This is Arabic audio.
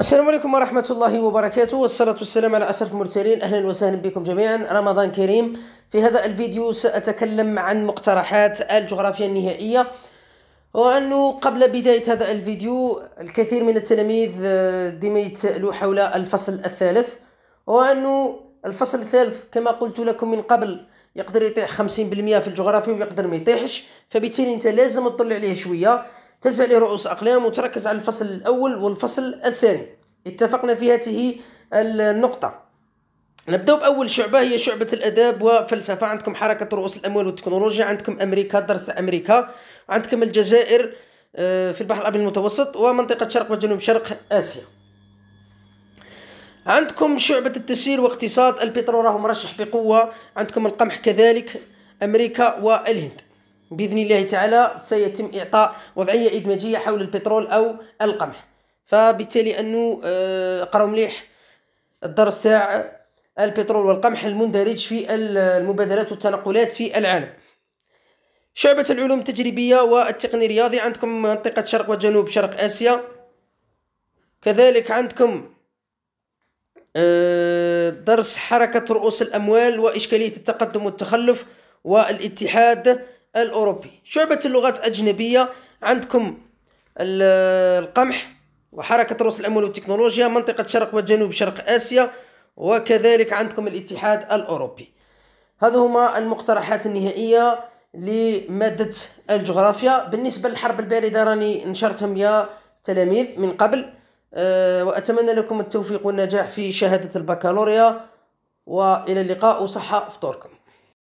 السلام عليكم ورحمة الله وبركاته والصلاة والسلام على أشرف المرسلين أهلا وسهلا بكم جميعا رمضان كريم في هذا الفيديو سأتكلم عن مقترحات الجغرافيا النهائية وأنه قبل بداية هذا الفيديو الكثير من التلاميذ آه، ديما يتسألوا حول الفصل الثالث وأنه الفصل الثالث كما قلت لكم من قبل يقدر يطيح 50% في الجغرافيا ويقدر ما يطيحش فبالتالي انت لازم تطلع عليه شويه تسأل رؤوس أقلام وتركز على الفصل الأول والفصل الثاني اتفقنا في هذه النقطة نبداو باول شعبه هي شعبه الاداب وفلسفه عندكم حركه رؤوس الاموال والتكنولوجيا عندكم امريكا درس امريكا عندكم الجزائر آه، في البحر الابيض المتوسط ومنطقه شرق وجنوب شرق اسيا عندكم شعبة التسيير واقتصاد البترول راه مرشح بقوة عندكم القمح كذلك أمريكا والهند باذن الله تعالى سيتم اعطاء وضعيه ادماجيه حول البترول او القمح فبالتالي انه آه، قراو مليح الدرس تاع البترول والقمح المندرج في المبادرات والتنقلات في العالم شعبة العلوم التجريبية والتقني الرياضي عندكم منطقة شرق وجنوب شرق آسيا كذلك عندكم آه، درس حركة رؤوس الأموال وإشكالية التقدم والتخلف والاتحاد الأوروبي شعبة اللغات الأجنبية عندكم القمح وحركة رؤوس الأموال والتكنولوجيا منطقة شرق وجنوب شرق آسيا وكذلك عندكم الاتحاد الأوروبي هذا هما المقترحات النهائية لمادة الجغرافيا بالنسبة للحرب الباردة راني نشرتهم يا تلاميذ من قبل آه، وأتمنى لكم التوفيق والنجاح في شهادة البكالوريا وإلى اللقاء وصحة فطوركم